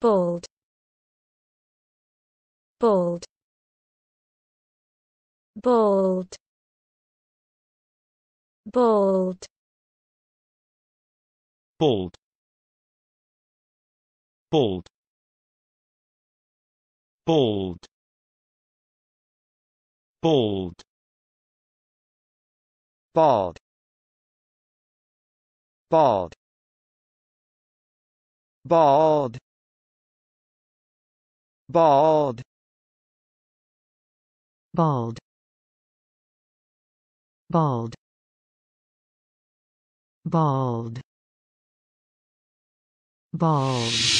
Bold. Bold. Bold. Bold. Bold. Bold. Bold. Bold. bald bald bald bald bald bald bald bald